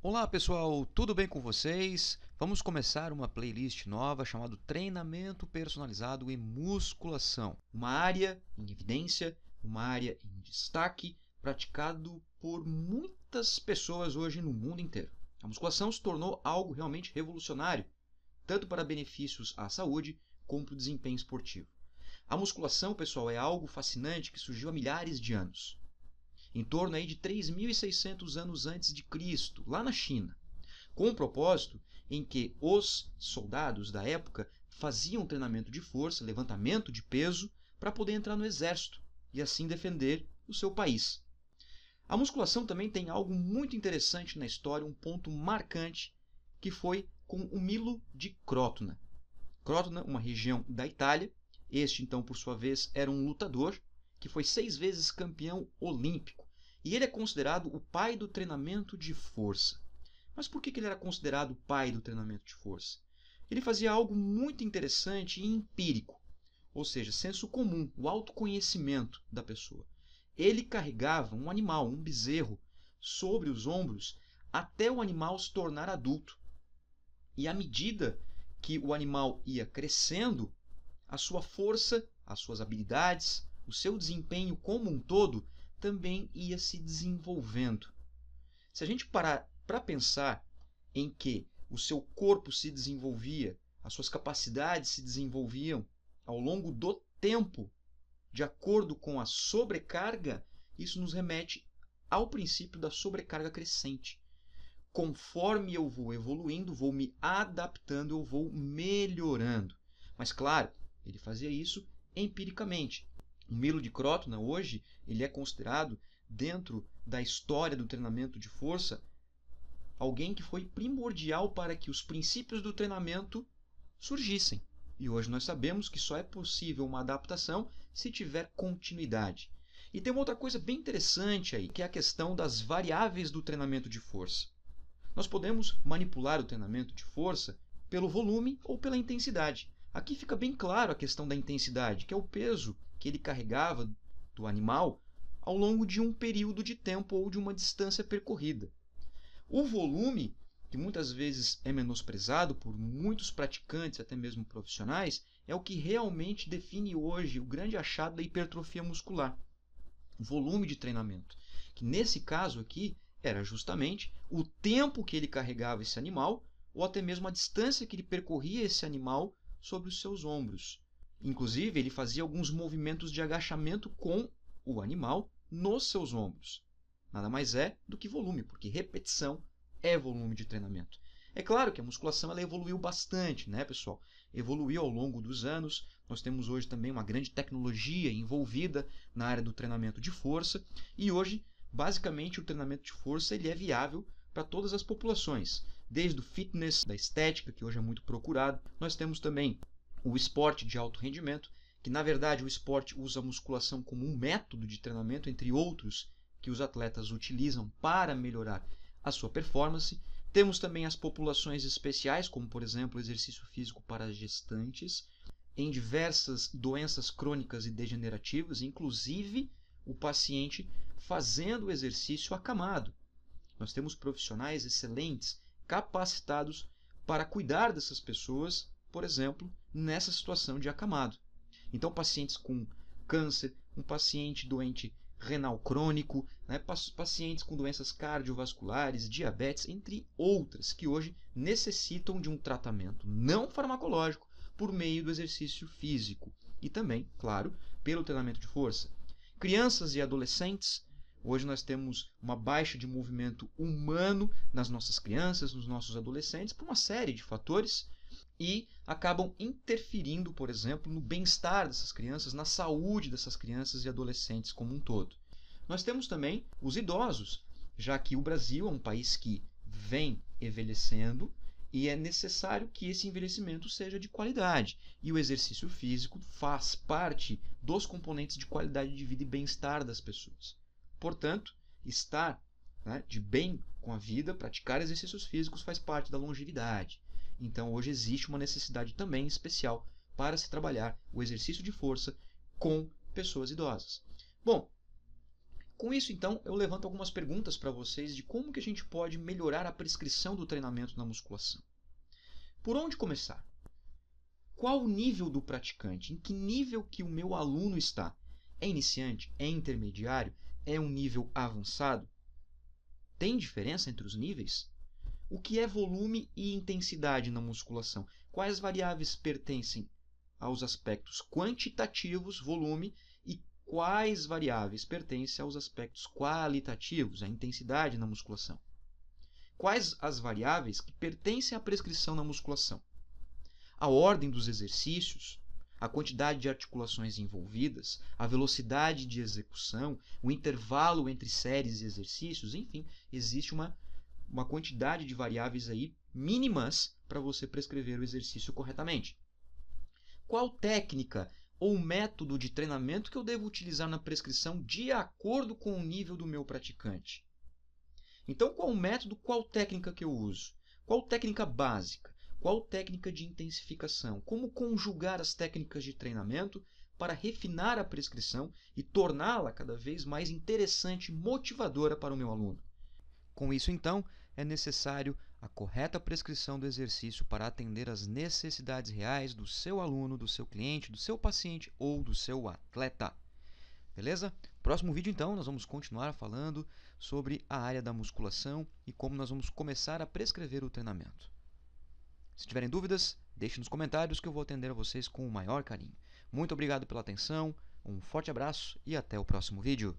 Olá pessoal, tudo bem com vocês? Vamos começar uma playlist nova chamada Treinamento Personalizado em Musculação. Uma área em evidência, uma área em destaque, praticado por muitas pessoas hoje no mundo inteiro. A musculação se tornou algo realmente revolucionário, tanto para benefícios à saúde como para o desempenho esportivo. A musculação, pessoal, é algo fascinante que surgiu há milhares de anos em torno aí de 3.600 anos antes de Cristo, lá na China, com o propósito em que os soldados da época faziam treinamento de força, levantamento de peso, para poder entrar no exército e assim defender o seu país. A musculação também tem algo muito interessante na história, um ponto marcante, que foi com o Milo de Crotona. Crotona, uma região da Itália, este então por sua vez era um lutador que foi seis vezes campeão olímpico, e ele é considerado o pai do treinamento de força. Mas por que ele era considerado o pai do treinamento de força? Ele fazia algo muito interessante e empírico, ou seja, senso comum, o autoconhecimento da pessoa. Ele carregava um animal, um bezerro, sobre os ombros até o animal se tornar adulto. E à medida que o animal ia crescendo, a sua força, as suas habilidades, o seu desempenho como um todo também ia se desenvolvendo. Se a gente parar para pensar em que o seu corpo se desenvolvia, as suas capacidades se desenvolviam ao longo do tempo, de acordo com a sobrecarga, isso nos remete ao princípio da sobrecarga crescente. Conforme eu vou evoluindo, vou me adaptando, eu vou melhorando. Mas claro, ele fazia isso empiricamente, o Milo de Crotona, né, hoje, ele é considerado, dentro da história do treinamento de força, alguém que foi primordial para que os princípios do treinamento surgissem. E hoje nós sabemos que só é possível uma adaptação se tiver continuidade. E tem uma outra coisa bem interessante aí, que é a questão das variáveis do treinamento de força. Nós podemos manipular o treinamento de força pelo volume ou pela intensidade. Aqui fica bem claro a questão da intensidade, que é o peso que ele carregava do animal ao longo de um período de tempo ou de uma distância percorrida. O volume, que muitas vezes é menosprezado por muitos praticantes, até mesmo profissionais, é o que realmente define hoje o grande achado da hipertrofia muscular. O volume de treinamento, que nesse caso aqui era justamente o tempo que ele carregava esse animal ou até mesmo a distância que ele percorria esse animal sobre os seus ombros. Inclusive, ele fazia alguns movimentos de agachamento com o animal nos seus ombros. Nada mais é do que volume, porque repetição é volume de treinamento. É claro que a musculação ela evoluiu bastante, né, pessoal? Evoluiu ao longo dos anos. Nós temos hoje também uma grande tecnologia envolvida na área do treinamento de força e hoje, basicamente, o treinamento de força ele é viável para todas as populações, desde o fitness, da estética, que hoje é muito procurado. Nós temos também o esporte de alto rendimento, que na verdade o esporte usa a musculação como um método de treinamento, entre outros que os atletas utilizam para melhorar a sua performance. Temos também as populações especiais, como por exemplo exercício físico para gestantes, em diversas doenças crônicas e degenerativas, inclusive o paciente fazendo o exercício acamado. Nós temos profissionais excelentes, capacitados para cuidar dessas pessoas, por exemplo, nessa situação de acamado. Então, pacientes com câncer, um paciente doente renal crônico, né, pacientes com doenças cardiovasculares, diabetes, entre outras, que hoje necessitam de um tratamento não farmacológico por meio do exercício físico e também, claro, pelo treinamento de força. Crianças e adolescentes, hoje nós temos uma baixa de movimento humano nas nossas crianças, nos nossos adolescentes, por uma série de fatores e acabam interferindo, por exemplo, no bem-estar dessas crianças, na saúde dessas crianças e adolescentes como um todo. Nós temos também os idosos, já que o Brasil é um país que vem envelhecendo e é necessário que esse envelhecimento seja de qualidade. E o exercício físico faz parte dos componentes de qualidade de vida e bem-estar das pessoas. Portanto, estar né, de bem com a vida, praticar exercícios físicos faz parte da longevidade. Então hoje existe uma necessidade também especial para se trabalhar o exercício de força com pessoas idosas. Bom, com isso então eu levanto algumas perguntas para vocês de como que a gente pode melhorar a prescrição do treinamento na musculação. Por onde começar? Qual o nível do praticante? Em que nível que o meu aluno está? É iniciante? É intermediário? É um nível avançado? Tem diferença entre os níveis? O que é volume e intensidade na musculação? Quais variáveis pertencem aos aspectos quantitativos, volume, e quais variáveis pertencem aos aspectos qualitativos, a intensidade na musculação? Quais as variáveis que pertencem à prescrição na musculação? A ordem dos exercícios, a quantidade de articulações envolvidas, a velocidade de execução, o intervalo entre séries e exercícios, enfim, existe uma uma quantidade de variáveis aí mínimas para você prescrever o exercício corretamente. Qual técnica ou método de treinamento que eu devo utilizar na prescrição de acordo com o nível do meu praticante? Então, qual método, qual técnica que eu uso? Qual técnica básica? Qual técnica de intensificação? Como conjugar as técnicas de treinamento para refinar a prescrição e torná-la cada vez mais interessante e motivadora para o meu aluno? Com isso, então, é necessário a correta prescrição do exercício para atender às necessidades reais do seu aluno, do seu cliente, do seu paciente ou do seu atleta. Beleza? Próximo vídeo, então, nós vamos continuar falando sobre a área da musculação e como nós vamos começar a prescrever o treinamento. Se tiverem dúvidas, deixe nos comentários que eu vou atender a vocês com o maior carinho. Muito obrigado pela atenção, um forte abraço e até o próximo vídeo.